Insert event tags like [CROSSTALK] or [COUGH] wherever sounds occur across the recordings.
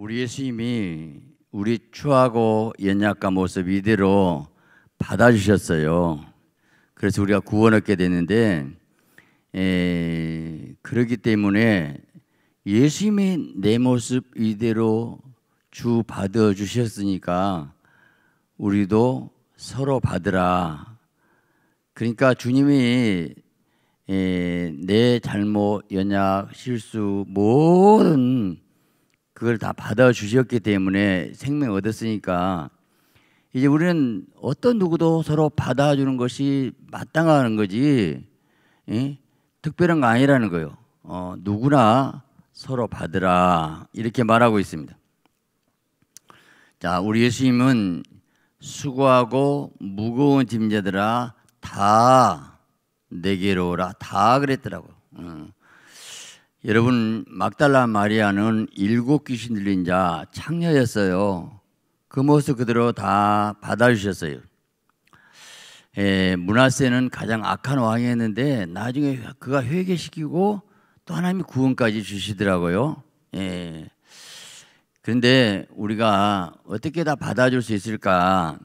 우리 예수님이 우리 추하고 연약한 모습 이대로 받아주셨어요. 그래서 우리가 구원 얻게 됐는데, 에, 그렇기 때문에 예수님이 내 모습 이대로 주 받아 주셨으니까 우리도 서로 받으라. 그러니까 주님이 에, 내 잘못, 연약, 실수 모든 그걸 다 받아 주셨기 때문에 생명 얻었으니까 이제 우리는 어떤 누구도 서로 받아주는 것이 마땅한 거지 예? 특별한 거 아니라는 거예요. 어, 누구나 서로 받으라 이렇게 말하고 있습니다. 자, 우리 예수님은 수고하고 무거운 짐자들아 다 내게로 오라 다 그랬더라고. 어. 여러분 막달라 마리아는 일곱 귀신 들린 자 창녀였어요. 그 모습 그대로 다 받아주셨어요. 예, 문하세는 가장 악한 왕이었는데 나중에 그가 회개시키고 또 하나님이 구원까지 주시더라고요. 예. 그런데 우리가 어떻게 다 받아줄 수 있을까?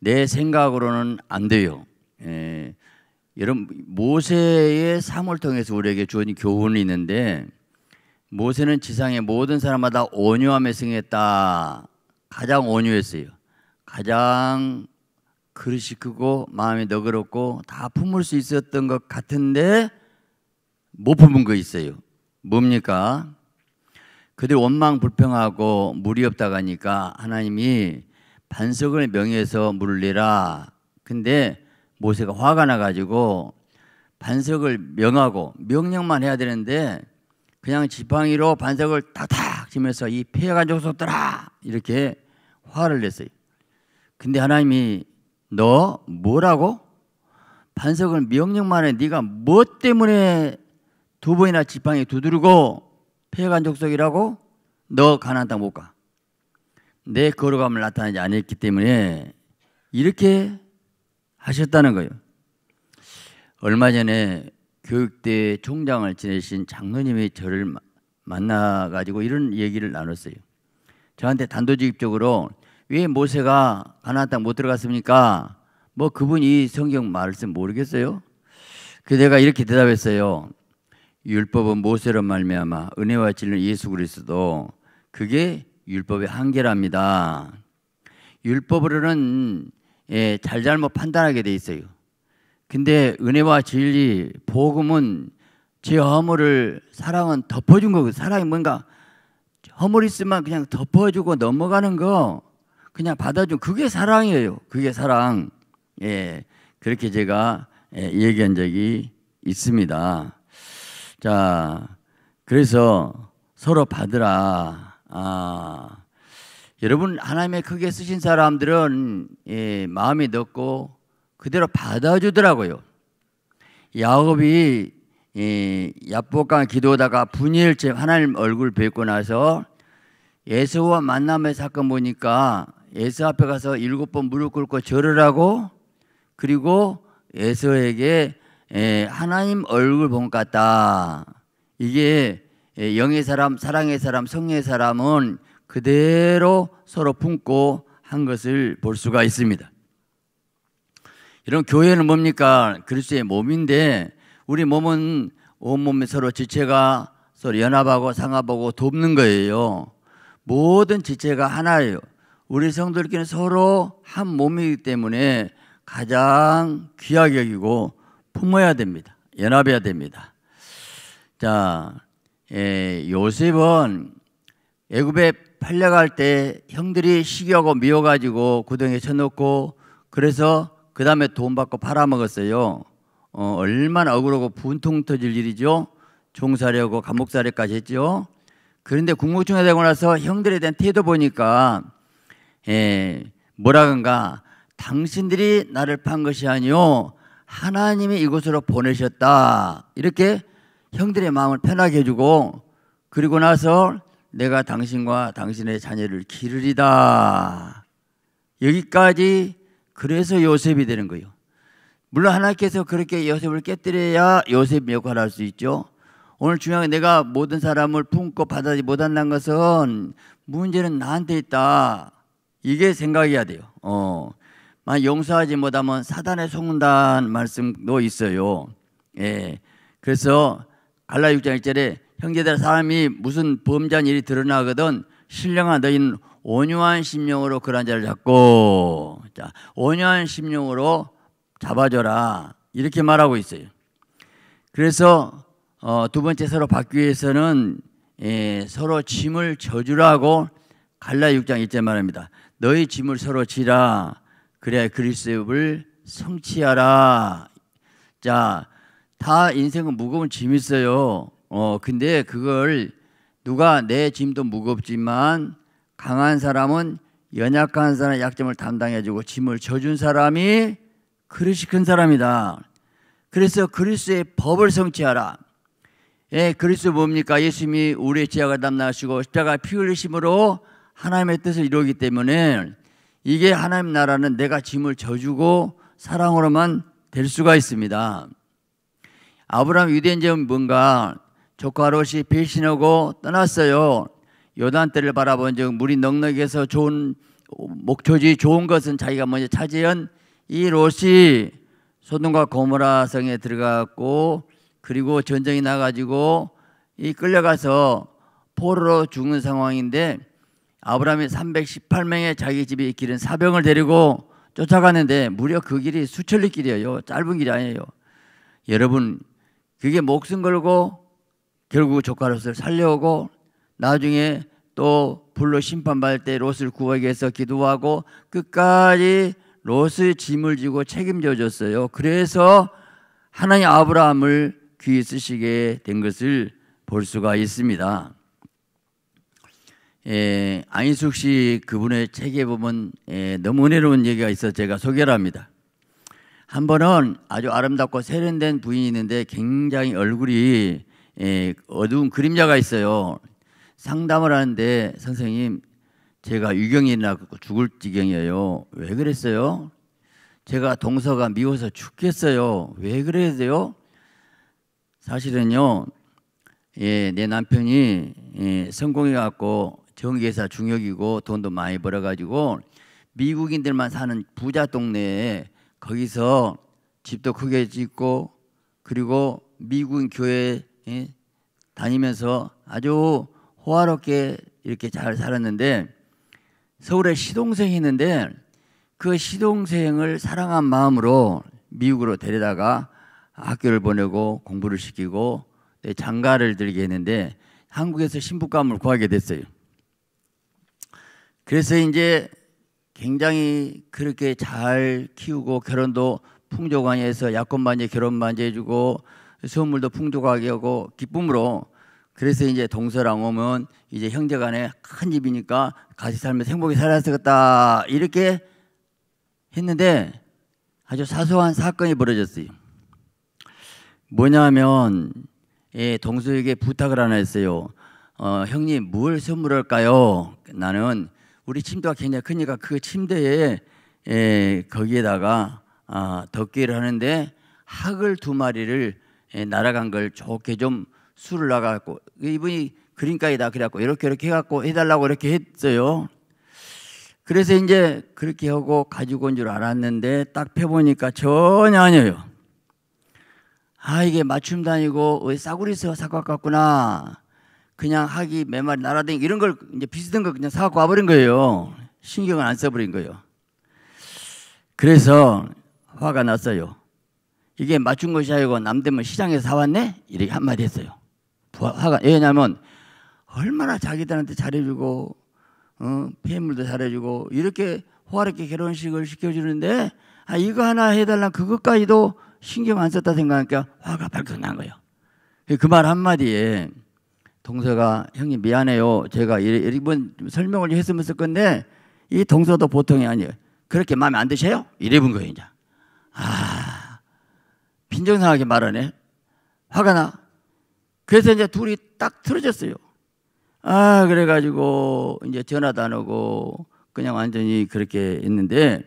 내 생각으로는 안 돼요. 예. 여러분 모세의 삶을 통해서 우리에게 주어진 교훈이 있는데 모세는 지상의 모든 사람마다 온유함에 승했다. 가장 온유했어요. 가장 그릇이 크고 마음이 너그럽고 다 품을 수 있었던 것 같은데 못 품은 거 있어요. 뭡니까? 그들 원망 불평하고 물이 없다가니까 하나님이 반석을 명해서 물리라. 근데 모세가 화가 나가지고 반석을 명하고 명령만 해야 되는데 그냥 지팡이로 반석을 탁탁 치면서 이폐하간족속 쏟더라 이렇게 화를 냈어요. 근데 하나님이 너 뭐라고? 반석을 명령만 해. 네가 뭐 때문에 두 번이나 지팡이 두드리고 폐간 족속이라고 너가난안땅못 가. 내걸어감을 나타내지 않았기 때문에 이렇게 하셨다는 거예요. 얼마 전에 교육대 총장을 지내신 장로님이 저를 만나가지고 이런 얘기를 나눴어요. 저한테 단도직입적으로 왜 모세가 가나안 땅 못 들어갔습니까? 뭐 그분이 성경 말씀 모르겠어요? 그 내가 이렇게 대답했어요. 율법은 모세로 말미암아 은혜와 진리 예수 그리스도 그게 율법의 한계랍니다. 율법으로는 예, 잘잘못 판단하게 돼 있어요. 근데 은혜와 진리, 복음은 제 허물을 사랑은 덮어준 거고 사랑이 뭔가 허물 있으면 그냥 덮어주고 넘어가는 거 그냥 받아준 그게 사랑이에요. 그게 사랑. 예, 그렇게 제가 예, 얘기한 적이 있습니다. 자, 그래서 서로 받으라. 아, 여러분 하나님의 크게 쓰신 사람들은 예, 마음이 넓고 그대로 받아주더라고요. 야곱이 예, 야복강 기도하다가 분일째 하나님 얼굴 뵙고 나서 예수와 만남의 사건 보니까 예수 앞에 가서 일곱 번 무릎 꿇고 절을 하고 그리고 예수에게 예, 하나님 얼굴 본 같다. 이게 예, 영의 사람, 사랑의 사람, 성의 사람은 그대로 서로 품고 한 것을 볼 수가 있습니다. 이런 교회는 뭡니까? 그리스의 몸인데 우리 몸은 온몸이 서로 지체가 서로 연합하고 상합하고 돕는 거예요. 모든 지체가 하나예요. 우리 성들끼리 서로 한 몸이기 때문에 가장 귀하게 여기고 품어야 됩니다. 연합해야 됩니다. 자, 에, 예, 요셉은 애굽의 팔려갈 때 형들이 시기하고 미워가지고 구덩이에 쳐놓고 그래서 그 다음에 돈 받고 팔아먹었어요. 어, 얼마나 억울하고 분통 터질 일이죠. 종사려고 감옥살이까지 했죠. 그런데 국무총리 되고 나서 형들에 대한 태도 보니까 예, 뭐라건가 그 당신들이 나를 판 것이 아니오 하나님이 이곳으로 보내셨다 이렇게 형들의 마음을 편하게 해주고 그리고 나서 내가 당신과 당신의 자녀를 기르리다. 여기까지 그래서 요셉이 되는 거예요. 물론 하나님께서 그렇게 요셉을 깨뜨려야 요셉 역할을 할 수 있죠. 오늘 중요한 게 내가 모든 사람을 품고 받아지 못한다는 것은 문제는 나한테 있다. 이게 생각해야 돼요. 어. 만 용서하지 못하면 사단에 속는다는 말씀도 있어요. 예. 그래서 갈라 6장 1절에 형제들 사람이 무슨 범죄한 일이 드러나거든 신령한 너희는 온유한 심령으로 그런 자를 잡고 자, 온유한 심령으로 잡아줘라 이렇게 말하고 있어요. 그래서 어, 두 번째 서로 받기 위해서는 예, 서로 짐을 져주라고 갈라 6장 1절 말합니다. 너희 짐을 서로 지라 그래야 그리스도를 성취하라. 자, 다 인생은 무거운 짐이 있어요. 어, 근데 그걸 누가 내 짐도 무겁지만 강한 사람은 연약한 사람의 약점을 담당해주고 짐을 져준 사람이 그릇이 큰 사람이다. 그래서 그리스의 법을 성취하라. 예, 그리스 뭡니까? 예수님이 우리의 죄악을 담당하시고 십자가 피 흘리심으로 하나님의 뜻을 이루기 때문에 이게 하나님 나라는 내가 짐을 져주고 사랑으로만 될 수가 있습니다. 아브라함 유대인제는 뭔가 조카 롯이 배신하고 떠났어요. 요단때를 바라본 즉 물이 넉넉해서 좋은 목초지 좋은 것은 자기가 먼저 차지한 이 롯이 소돔과 고모라 성에 들어갔고 그리고 전쟁이 나가지고 이 끌려가서 포로로 죽은 상황인데 아브라함이 318명의 자기 집에 기은 사병을 데리고 쫓아가는데 무려 그 길이 수천리 길이에요. 짧은 길이 아니에요. 여러분 그게 목숨 걸고 결국 조카 롯을 살려고 나중에 또 불로 심판받을 때 롯을 구하기 위해서 기도하고 끝까지 롯의 짐을 지고 책임져 줬어요. 그래서 하나님 아브라함을 귀 쓰시게 된 것을 볼 수가 있습니다. 예, 안희숙씨 그분의 책에 보면 예, 너무 은혜로운 얘기가 있어 제가 소개를 합니다. 한 번은 아주 아름답고 세련된 부인이 있는데 굉장히 얼굴이 예, 어두운 그림자가 있어요. 상담을 하는데 선생님 제가 유경이 나 죽을 지경이에요. 왜 그랬어요? 제가 동서가 미워서 죽겠어요. 왜 그래야 돼요? 사실은요, 예, 내 남편이 예, 성공해갖고 정기회사 중역이고 돈도 많이 벌어가지고 미국인들만 사는 부자 동네에 거기서 집도 크게 짓고 그리고 미국인 교회 예? 다니면서 아주 호화롭게 이렇게 잘 살았는데 서울에 시동생이 있는데 그 시동생을 사랑한 마음으로 미국으로 데려다가 학교를 보내고 공부를 시키고 네, 장가를 들게 했는데 한국에서 신부감을 구하게 됐어요. 그래서 이제 굉장히 그렇게 잘 키우고 결혼도 풍족하게 해서 약혼반지 결혼반지 해주고 선물도 풍족하게 하고 기쁨으로 그래서 이제 동서랑 오면 이제 형제간에 큰 집이니까 같이 살면서 행복이 살았겠다 이렇게 했는데 아주 사소한 사건이 벌어졌어요. 뭐냐면 예, 동서에게 부탁을 하나 했어요. 어, 형님 뭘 선물할까요? 나는 우리 침대가 굉장히 크니까 그 침대에 예, 거기에다가 아, 덮개를 하는데 학을 두 마리를 예, 날아간 걸 좋게 좀 술을 나가고 이분이 그림까지 다 그래갖고 이렇게 이렇게 해갖고 해달라고 이렇게 했어요. 그래서 이제 그렇게 하고 가지고 온 줄 알았는데 딱 펴보니까 전혀 아니에요. 아 이게 맞춤 다니고 왜 싸구리서 사과 같구나. 그냥 하기 메마리 날아다니 이런 걸 이제 비슷한 거 그냥 사갖고 와버린 거예요. 신경을 안 써버린 거예요. 그래서 화가 났어요. 이게 맞춘 것이 아니고 남대문 시장에서 사왔네? 이렇게 한마디 했어요. 화가, 왜냐면 얼마나 자기들한테 잘해주고, 어, 폐물도 잘해주고, 이렇게 호화롭게 결혼식을 시켜주는데, 아, 이거 하나 해달라 그것까지도 신경 안 썼다 생각하니까 화가 발끈난 거예요. 그 말 한마디에 동서가 형님 미안해요. 제가 이번 설명을 했으면 쓸 건데 이 동서도 보통이 아니에요. 그렇게 마음에 안 드세요? 이래 본 거예요, 이제. 아, 빈정상하게 말하네. 화가 나. 그래서 이제 둘이 딱 틀어졌어요. 아, 그래가지고 이제 전화도 안 오고 그냥 완전히 그렇게 했는데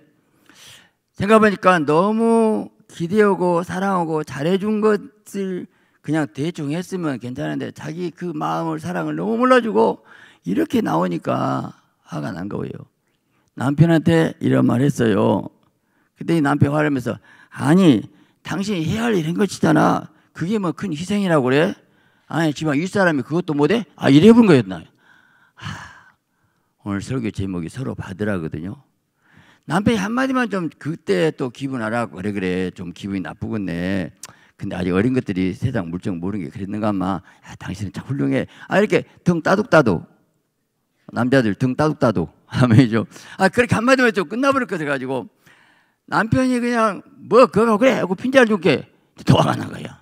생각해보니까 너무 기대하고 사랑하고 잘해준 것을 그냥 대충 했으면 괜찮은데 자기 그 마음을 사랑을 너무 몰라주고 이렇게 나오니까 화가 난 거예요. 남편한테 이런 말 했어요. 그때 남편 화를 내면서 아니 당신이 해야 할 일인 것이잖아. 그게 뭐 큰 희생이라고 그래? 아니, 지방 윗사람이 그것도 못해? 아, 이래 본 거였나? 하, 오늘 설교 제목이 서로 받으라거든요. 남편이 한마디만 좀 그때 또 기분 알아 그래, 그래. 좀 기분이 나쁘겠네. 근데 아직 어린 것들이 세상 물정 모르는 게 그랬는가 마 야, 당신은 참 훌륭해. 아, 이렇게 등 따둑따둑. 남자들 등 따둑따둑. [LAUGHS] 아, 그렇게 한마디만 좀 끝나버릴 것 같아가지고 남편이 그냥 뭐 그거 그래 하고 핀잔 줄게 도망가는 거야.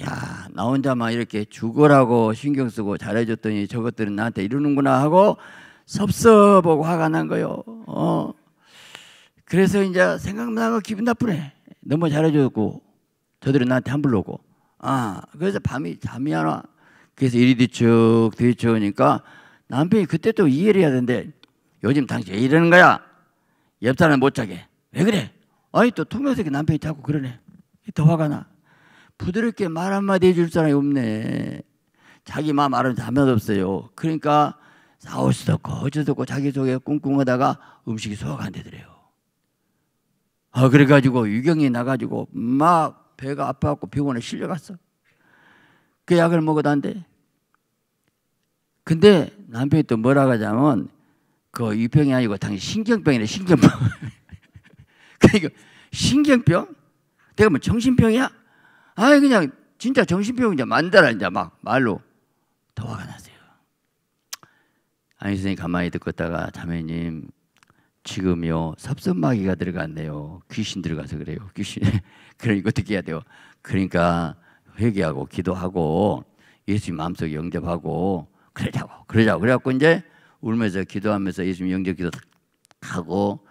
야, 나 혼자만 이렇게 죽어라고 신경 쓰고 잘해줬더니 저것들은 나한테 이러는구나 하고 섭섭하고 화가 난 거요. 어. 그래서 이제 생각나고 기분 나쁘네. 너무 잘해줬고 저들은 나한테 함부로 오고. 아, 그래서 밤이 잠이 안 와. 그래서 이리 뒤척 뒤척으니까 남편이 그때 또 이해를 해야 되는데 요즘 당신 왜 이러는 거야? 옆 사람 못 자게. 왜 그래? 아니 또 통역석에 남편이 자꾸 그러네. 더 화가 나. 부드럽게 말 한마디 해줄 사람이 없네. 자기 마음 말은 하나도 없어요. 그러니까 싸울 수도 없고 어쩔 수도 없고 자기 속에 꿍꿍하다가 음식이 소화가 안 되더래요. 아 그래가지고 유경이 나가지고 막 배가 아파갖고 병원에 실려갔어. 그 약을 먹어도안돼 근데 남편이 또 뭐라 고 하자면 그 유병이 아니고 당신 신경병이네 신경병. [LAUGHS] 그러니까 [LAUGHS] 신경병? 내가 뭐 정신병이야? 아이 그냥 진짜 정신병 이제 만다라 이제 막 말로 더 화가 나세요. 아니 선생님 가만히 듣고다가 자매님 지금요 삽선마귀가 들어갔네요. 귀신 들어가서 그래요. 귀신. [LAUGHS] 그러니까 어떻게 해야 돼요? 그러니까 회개하고 기도하고 예수님 마음속에 영접하고 그러자고 그러자고 그래갖고 이제 울면서 기도하면서 예수님 영접 기도 하고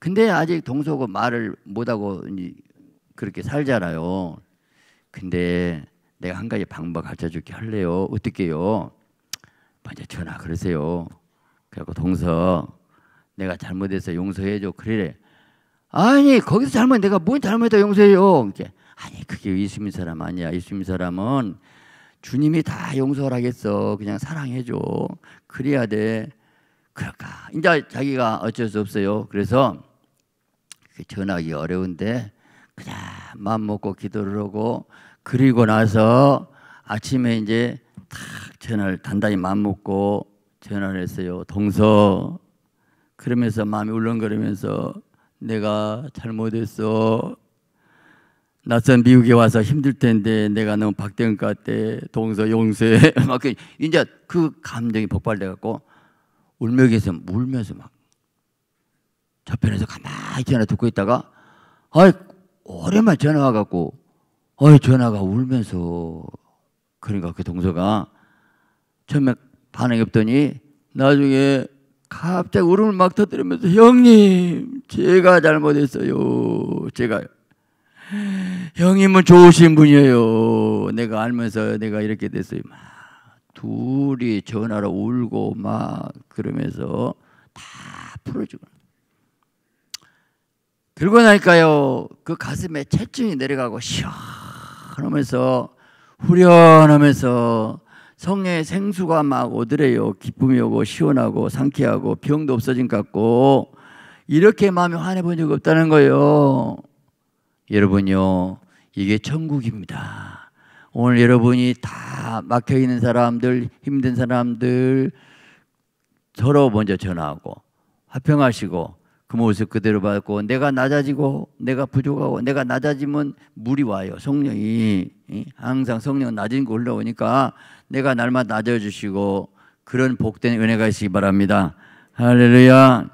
근데 아직 동서고 말을 못하고 그렇게 살잖아요. 근데 내가 한 가지 방법 가르쳐 줄게 할래요. 어떻게요? 먼저 전화 그러세요. 그래갖고 동서 내가 잘못해서 용서해줘 그래 아니 거기서 잘못 내가 뭔 잘못했다 용서해요 이렇 아니 그게 예수 믿 사람 아니야 예수 믿 사람은 주님이 다 용서를 하겠어 그냥 사랑해줘 그래야 돼 그럴까 이제 자기가 어쩔 수 없어요 그래서 전하기 어려운데 그냥 마음 먹고 기도를 하고 그리고 나서 아침에 이제 탁 전화를 단단히 마음 먹고 전화를 했어요. 동서 그러면서 마음이 울렁거리면서 내가 잘못했어. 낯선 미국에 와서 힘들 텐데 내가 너무 박대응 같대 동서 용서해. [LAUGHS] 막 이제 그 감정이 폭발돼 갖고 울며 계서 울면서 막 저편에서 가만히 전화 듣고 있다가 아이 오랜만에 전화 와갖고 어이 전화가 울면서 그러니까 그 동서가 처음에 반응이 없더니 나중에 갑자기 울음을 막 터뜨리면서 형님 제가 잘못했어요 제가요 형님은 좋으신 분이에요 내가 알면서 내가 이렇게 됐어요 막 둘이 전화로 울고 막 그러면서 다 풀어주고 그러고 나니까요, 그 가슴에 체증이 내려가고 시원하면서 후련하면서 성에 생수가 막 오더래요. 기쁨이 오고 시원하고 상쾌하고 병도 없어진 것 같고 이렇게 마음이 환해 본 적이 없다는 거예요. 여러분요, 이게 천국입니다. 오늘 여러분이 다 막혀 있는 사람들, 힘든 사람들 서로 먼저 전화하고 화평하시고 그 모습 그대로 받고 내가 낮아지고 내가 부족하고 내가 낮아지면 물이 와요. 성령이 항상 성령 낮은 거 올라오니까 내가 날마다 낮아 주시고 그런 복된 은혜가 있으기 시 바랍니다. 할렐루야.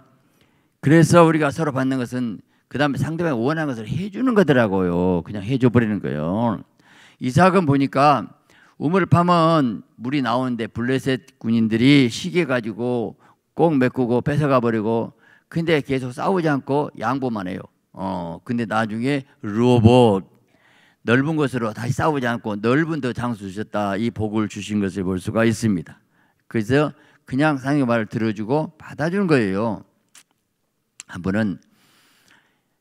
그래서 우리가 서로 받는 것은 그 다음에 상대방이 원하는 것을 해주는 거더라고요. 그냥 해줘버리는 거예요. 이삭은 보니까 우물 파면 물이 나오는데 블레셋 군인들이 시계 가지고 꼭 메꾸고 뺏어가 버리고 근데 계속 싸우지 않고 양보만 해요. 어, 근데 나중에 로봇 넓은 것으로 다시 싸우지 않고 넓은 더 장수 주셨다 이 복을 주신 것을 볼 수가 있습니다. 그래서 그냥 상의 말을 들어주고 받아주는 거예요. 한 번은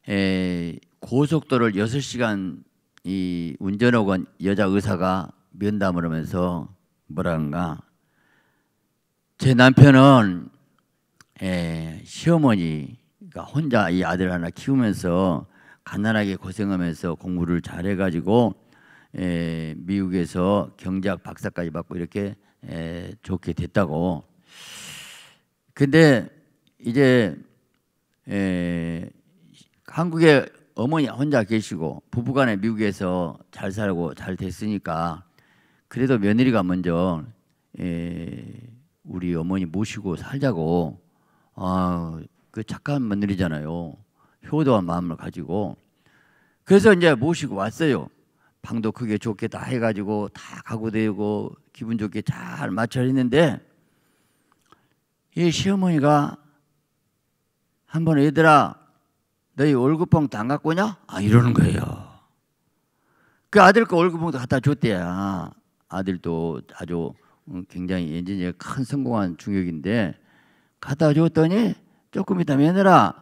에, 고속도로를 6시간 이 운전하고 여자 의사가 면담을 하면서 뭐라는가 제 남편은 에, 예, 시어머니가 혼자 이 아들 하나 키우면서 가난하게 고생하면서 공부를 잘해가지고 에, 예, 미국에서 경제학 박사까지 받고 이렇게 에, 예, 좋게 됐다고. 근데 이제 에, 한국에 어머니 혼자 계시고 부부간에 미국에서 잘 살고 잘 됐으니까 그래도 며느리가 먼저 에, 우리 어머니 모시고 살자고 아, 그 착한 며느리잖아요. 효도한 마음을 가지고 그래서 이제 모시고 왔어요. 방도 크게 좋게 다 해가지고 다 가구되고 기분 좋게 잘마찰 했는데 이 시어머니가 한번 얘들아 너희 월급봉 다안 갖고 오냐? 아 이러는 거예요. 그 아들 거 월급봉도 갖다 줬대야 아들도 아주 굉장히 엔지니어 큰 성공한 중역인데 갖다 줬더니 조금 있다 며느라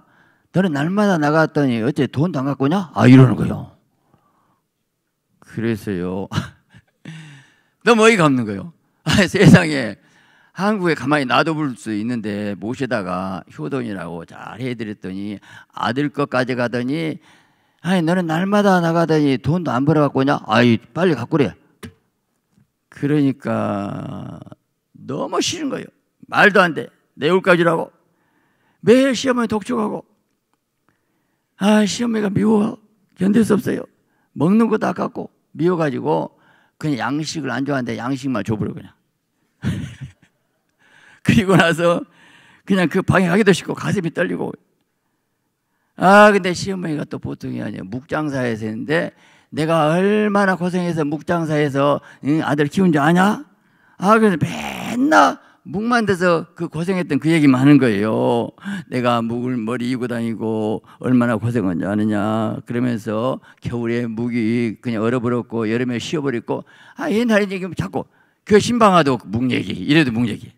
너는 날마다 나갔더니 어째 돈도 안 갖고 냐? 아 이러는 거요 그래서요. [LAUGHS] 너무 어이가 없는 거요아 [LAUGHS] 세상에 한국에 가만히 놔둬볼 수 있는데 모시다가 효동이라고 잘 해드렸더니 아들 것까지 가더니 아니 너는 날마다 나가더니 돈도 안 벌어갖고 오냐? 아이 빨리 갖고 래 그러니까 너무 싫은 거요 말도 안 돼. 내일까지라고 매일 시어머니 독촉하고 아 시어머니가 미워 견딜 수 없어요. 먹는 것도 아깝고 미워가지고 그냥 양식을 안 좋아하는데 양식만 줘버려 그냥. [LAUGHS] 그리고 나서 그냥 그 방에 가기도 싫고 가슴이 떨리고. 아 근데 시어머니가 또 보통이 아니에요. 묵장사에서 했는데 내가 얼마나 고생해서 묵장사에서 아들 키운 줄 아냐? 아 그래서 맨날 묵만돼서그 고생했던 그 얘기만 하는 거예요. 내가 묵을 머리 이고 다니고 얼마나 고생한지 아느냐. 그러면서 겨울에 묵이 그냥 얼어버렸고 여름에 쉬어버렸고 아, 옛날 얘기면 자꾸 교 그 신방화도 묵 얘기, 이래도 묵 얘기.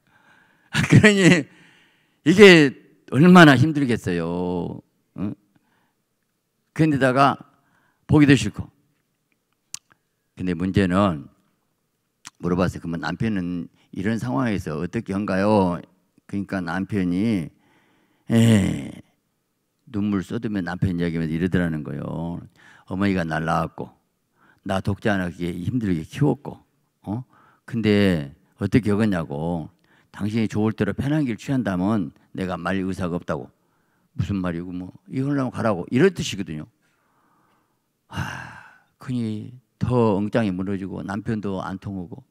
[LAUGHS] 그러니 이게 얼마나 힘들겠어요. 응? 그런데다가 보기도 싫고. 근데 문제는 물어봤어요. 그러면 남편은 이런 상황에서 어떻게 한가요? 그러니까 남편이 에 눈물 쏟으면 남편 이야기하면서 이러더라는 거예요. 어머니가 날 낳았고 나 독자 하나 힘들게 키웠고 어? 근데 어떻게 겪었냐고 당신이 좋을 대로 편한 길 취한다면 내가 말릴 의사가 없다고 무슨 말이고 뭐 이혼하면 을 가라고 이런 뜻이거든요. 아, 그니 더 엉덩이 무너지고 남편도 안 통하고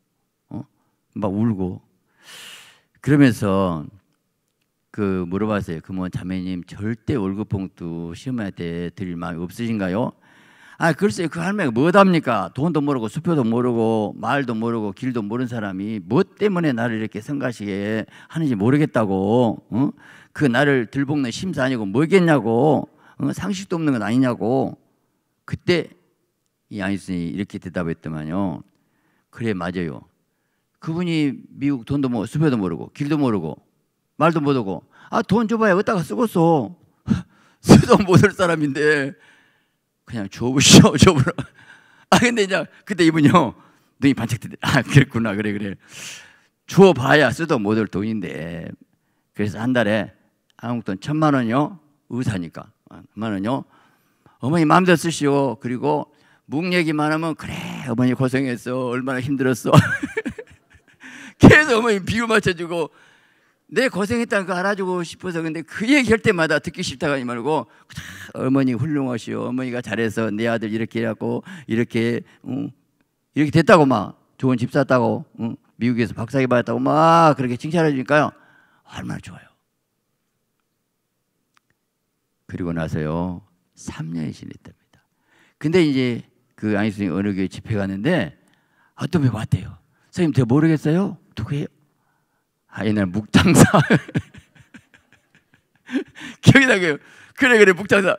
어? 막 울고 그러면서 그 물어봤어요. 그 뭐 자매님 절대 월급 봉투 시험한테 드릴 마음이 없으신가요? 아 글쎄 그 할머니가 뭐답니까? 돈도 모르고 수표도 모르고 말도 모르고 길도 모르는 사람이 뭐 때문에 나를 이렇게 성가시게 하는지 모르겠다고 어? 그 나를 들볶는 심사 아니고 뭐겠냐고 어? 상식도 없는 건 아니냐고 그때 이아인슈이 이렇게 대답했더만요. 그래 맞아요. 그분이 미국 돈도 모 수표도 모르고 길도 모르고 말도 못하고 아 돈 줘봐야 어디다가 쓰고 써. [LAUGHS] 쓰도 못할 사람인데 그냥 줘보시오 [LAUGHS] 줘보라. 아 근데 이제 그때 이분요 이 눈이 반짝 뜨아 그랬구나 그래 그래 줘봐야 쓰도 못할 돈인데 그래서 한 달에 한국돈 천만 원요 이 의사니까 아, 만 원요 어머니 마음대로 쓰시오 그리고 묵 얘기만 하면 그래 어머니 고생했어 얼마나 힘들었어 [LAUGHS] 계속 어머니 비유 맞춰주고 내 고생했다는 거 알아주고 싶어서 근데 그 얘기 할 때마다 듣기 싫다고 하지 말고 어머니 훌륭하시오 어머니가 잘해서 내 아들 이렇게 해갖고 이렇게 응, 이렇게 됐다고 막 좋은 집 샀다고 응, 미국에서 박사기 받았다고 막 그렇게 칭찬해 주니까요 얼마나 좋아요 그리고 나서요 3년이 지냈답니다 근데 이제 그아인슈타 어느 교회 집회 갔는데 어떤 분이 왔대요. 선생님 제가 모르겠어요. 누구예요? 아 옛날 묵장사 [LAUGHS] 기억이 나요 그래 그래 묵장사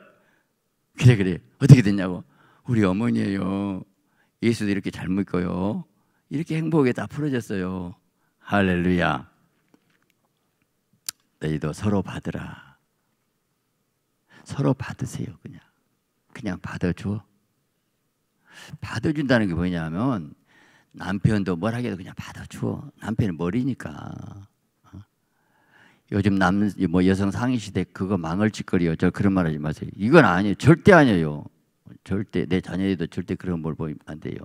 그래 그래 어떻게 됐냐고 우리 어머니예요. 예수도 이렇게 잘 믿고요. 이렇게 행복에 다 풀어졌어요. 할렐루야. 너희도 서로 받으라. 서로 받으세요, 그냥. 그냥 받아줘. 받아준다는 게 뭐냐면 남편도 뭘 하게도 그냥 받아줘. 남편이 머리니까. 어? 요즘 남, 뭐 여성 상위 시대 그거 망을 짓거리요. 저 그런 말 하지 마세요. 이건 아니에요. 절대 아니에요. 절대, 내 자녀에도 절대 그런 걸 보면 안 돼요.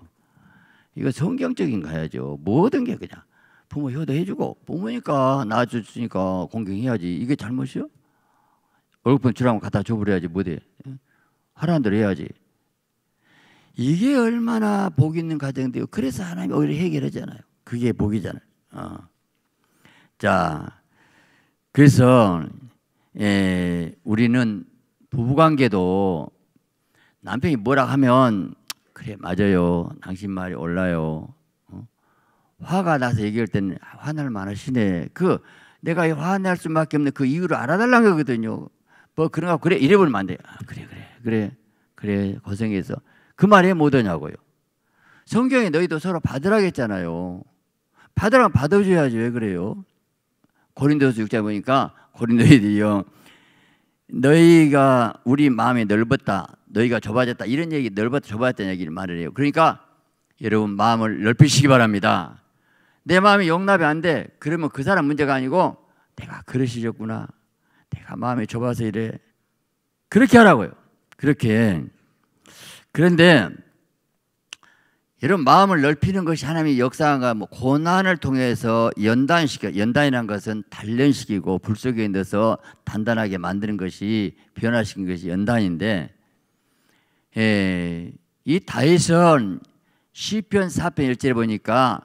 이거 성경적인 거야죠. 모든 게 그냥. 부모 효도해주고, 부모니까 낳아줬으니까 공경해야지. 이게 잘못이요? 얼굴 주라면 갖다 줘버려야지. 뭐돼? 예? 하라는 대로 해야지. 이게 얼마나 복 있는 가정인데요. 그래서 하나님이 오히려 해결하잖아요. 그게 복이잖아요. 어. 자, 그래서 예, 우리는 부부관계도 남편이 뭐라 하면 그래 맞아요. 당신 말이 올라요. 어? 화가 나서 얘기할 때는 화날 만하시네. 그 내가 화낼 수밖에 없는 그 이유를 알아달라는 거거든요. 뭐 그런 거 그래 이래 버리면 안 돼. 아, 그래 그래 그래 그래 고생해서 그 말이 뭐더냐고요. 성경에 너희도 서로 받으라겠잖아요. 받으라면 받아줘야지 왜 그래요? 고린도서 6장 보니까 고린도인들이요. 너희가 우리 마음이 넓었다. 너희가 좁아졌다. 이런 얘기 넓었다 좁아졌다는 얘기를 말을 해요. 그러니까 여러분 마음을 넓히시기 바랍니다. 내 마음이 용납이 안 돼. 그러면 그 사람 문제가 아니고 내가 그릇이었구나. 내가 마음이 좁아서 이래. 그렇게 하라고요. 그렇게. 그런데 이런 마음을 넓히는 것이 하나님의 역사가 뭐 고난을 통해서 연단시켜 연단이라 것은 단련시키고 불 속에 넣어서 단단하게 만드는 것이 변화시킨 것이 연단인데 예, 이 다윗은 시편 4편 1절에 보니까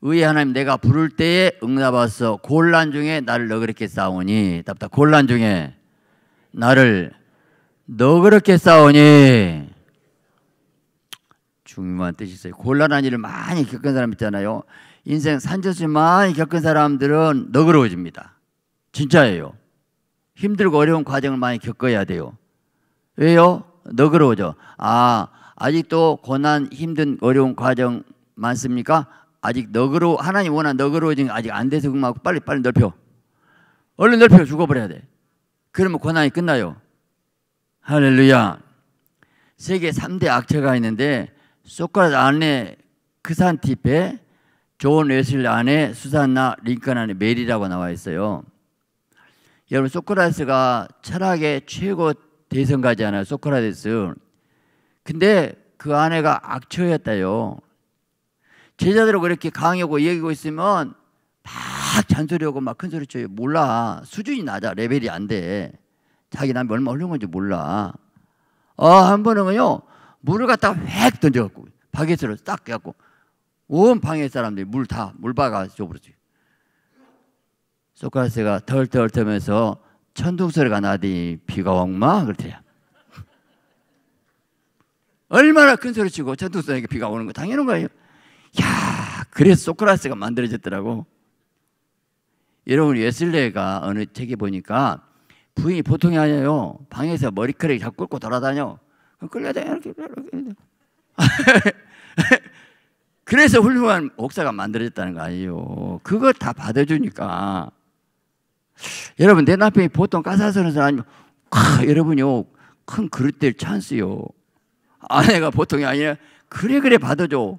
의의 하나님 내가 부를 때에 응답하소 곤란 중에 나를 너그럽게 싸우니 답답 곤란 중에 나를 너그럽게 싸우니 중요한 뜻이 있어요. 곤란한 일을 많이 겪은 사람 있잖아요. 인생 산전수 많이 겪은 사람들은 너그러워집니다. 진짜예요. 힘들고 어려운 과정을 많이 겪어야 돼요. 왜요? 너그러워져. 아, 아직도 고난, 힘든, 어려운 과정 많습니까? 아직 너그러워, 하나님 원한 너그러워진 게 아직 안 돼서 그만 빨리 빨리 넓혀. 얼른 넓혀 죽어버려야 돼. 그러면 고난이 끝나요. 할렐루야. 세계 3대 악체가 있는데 소크라테 안에 크산티페, 존 웨슬리 안에 수산나 링컨 아내 메리라고 나와 있어요. 여러분 소크라테스가 철학의 최고 대성가잖아요. 소크라테스. 근데 그 아내가 악처였다요. 제자들하고 그렇게 강요하고 얘기고 하 있으면 막 잔소리하고 막 큰소리 쳐요. 몰라. 수준이 낮아. 레벨이 안 돼. 자기 남이 얼마 나 훌륭한지 몰라. 아, 한 번은요. 물을 갖다가 획 던져갖고 바게트를 싹깨갖고온 방에 사람들이 물 다 물바가 줘버렸지. 소크라테가 덜덜 털면서 천둥 소리가 나더니 비가 왕마 그랬대요. 얼마나 큰 소리 치고 천둥 소리에 비가 오는 거 당연한 거예요. 야, 그래서 소크라테가 만들어졌더라고. 여러분 예슬레가 어느 책에 보니까 부인이 보통이 아니에요. 방에서 머리카락 잡고 돌아다녀. 아, 끌려다 이 이렇게. [LAUGHS] 그래서 훌륭한 목사가 만들어졌다는 거 아니에요. 그거 다 받아주니까. 여러분, 내 남편이 보통 가사스러 사람이 여러분요, 큰 그릇 될 찬스요. 아내가 보통이 아니라, 그래, 그래, 받아줘.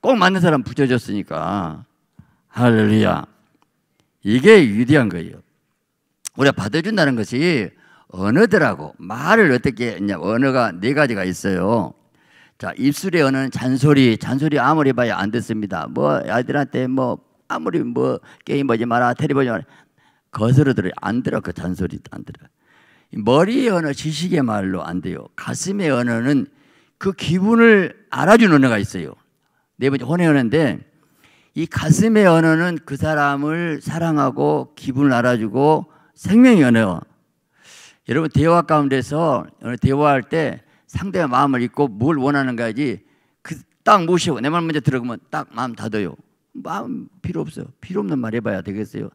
꼭 맞는 사람 붙여줬으니까. 할렐루야. 이게 위대한 거예요. 우리가 받아준다는 것이 언어들하고 말을 어떻게 했냐. 언어가 네 가지가 있어요. 자, 입술의 언어는 잔소리. 잔소리 아무리 봐야 안 듣습니다. 뭐, 아들한테 뭐, 아무리 뭐, 게임하지 마라, 테레비지 마라. 거슬러 들어안 들어. 그 잔소리 안 들어. 머리의 언어, 지식의 말로 안 돼요. 가슴의 언어는 그 기분을 알아주는 언어가 있어요. 네 번째, 혼의 언어인데, 이 가슴의 언어는 그 사람을 사랑하고 기분을 알아주고 생명의 언어, 여러분 대화 가운데서 대화할 때 상대의 마음을 읽고 뭘 원하는가지 그딱 모시고 내 말 먼저 들어가면 딱 마음 닫아요. 마음 필요 없어 필요 없는 말 해봐야 되겠어요.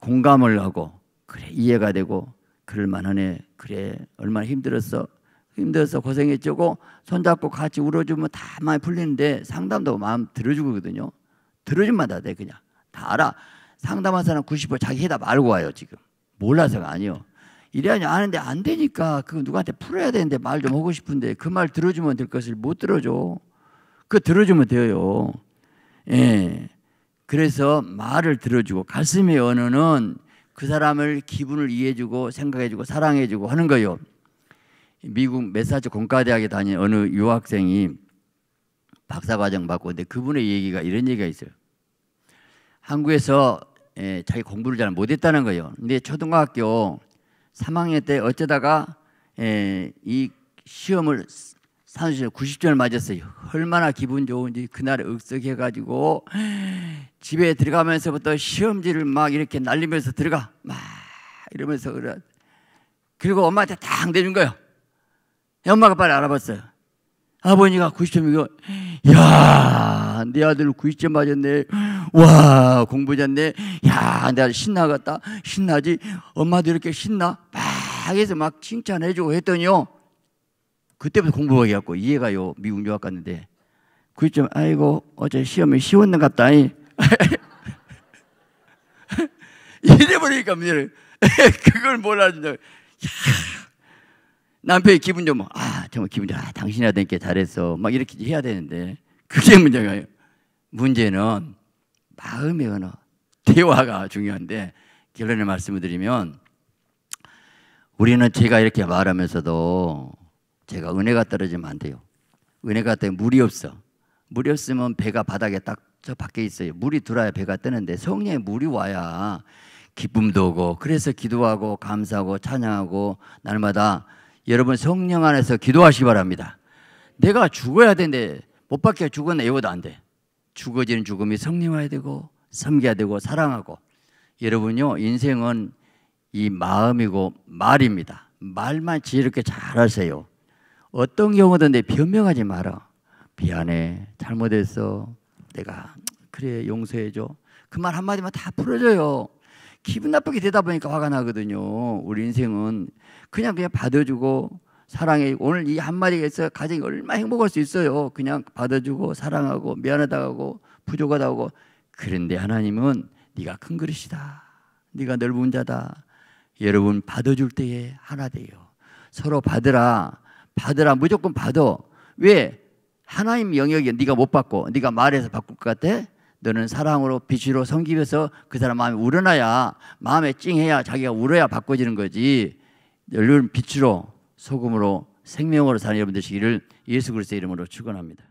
공감을 하고 그래 이해가 되고 그럴 만하네 그래 얼마나 힘들었어 힘들어서 고생했죠고 손잡고 같이 울어주면 다 많이 풀리는데 상담도 마음 들어주거든요. 들어주면 다 돼 그냥 다 알아. 상담한 사람 90% 자기 해답 알고 와요 지금 몰라서가 아니요. 이래야 아는데 안 되니까 그거 누구한테 풀어야 되는데 말 좀 하고 싶은데 그 말 들어주면 될 것을 못 들어줘. 그거 들어주면 돼요. 예. 그래서 말을 들어주고 가슴의 언어는 그 사람을 기분을 이해해주고 생각해주고 사랑해주고 하는 거예요. 미국 메사주 공과대학에 다니는 어느 유학생이 박사과정 받고 근데 그분의 얘기가 이런 얘기가 있어요. 한국에서 에, 예, 자기 공부를 잘 못했다는 거예요. 근데 초등학교 3학년 때 어쩌다가 에, 예, 이 시험을 산수절 90점을 맞았어요. 얼마나 기분 좋은지 그날에 억석해가지고 집에 들어가면서부터 시험지를 막 이렇게 날리면서 들어가 막 이러면서 그래. 그리고 엄마한테 당대준 거예요. 예, 엄마가 빨리 알아봤어요. 아버지가 90점이고, 야, 네 아들 90점 맞았네. 와 공부자인데 야 내가 신나갔다 신나지 엄마도 이렇게 신나 막 해서 막 칭찬해주고 했더니요 그때부터 공부하게 갖고 이해가요 미국 유학 갔는데 그좀 아이고 어제 시험이 쉬웠는 같다 [LAUGHS] 이래버리니까 문제를 [LAUGHS] 그걸 몰라는데 남편이 기분 좀, 아, 정말 기분 좋 아, 당신이 하니까 잘했어. 막 이렇게 해야 되는데, 그게 문제가요. 문제는 마음의 언어, 대화가 중요한데 결론을 말씀 드리면 우리는 제가 이렇게 말하면서도 제가 은혜가 떨어지면 안 돼요. 은혜가 떨어 물이 없어. 물이 없으면 배가 바닥에 딱 저 밖에 있어요. 물이 들어야 배가 뜨는데 성령의 물이 와야 기쁨도 오고 그래서 기도하고 감사하고 찬양하고 날마다 여러분 성령 안에서 기도하시기 바랍니다. 내가 죽어야 되는데 못 박혀 죽었네 이거도 안 돼. 죽어지는 죽음이 성령화야 되고 섬겨야 되고 사랑하고 여러분요 인생은 이 마음이고 말입니다. 말만 지혜롭게 잘하세요. 어떤 경우든 내 변명하지 마라. 미안해, 잘못했어. 내가 그래 용서해줘. 그 말 한마디만 다 풀어줘요. 기분 나쁘게 되다 보니까 화가 나거든요. 우리 인생은 그냥 그냥 받아주고 사랑해. 오늘 이 한마디에서 가정이 얼마나 행복할 수 있어요. 그냥 받아주고 사랑하고 미안하다고 부족하다고. 그런데 하나님은 네가 큰 그릇이다. 네가 넓은 자다. 여러분 받아줄 때에 하나 돼요. 서로 받으라. 받으라. 무조건 받아. 왜? 하나님 영역이 네가 못 받고 네가 말해서 바꿀 것 같아? 너는 사랑으로 빛으로 섬기면서 그 사람 마음이 우러나야 마음에 찡해야 자기가 울어야 바꿔지는 거지. 여러분 빛으로 소금으로 생명으로 사는 여러분 되시기를 예수 그리스도의 이름으로 축원합니다.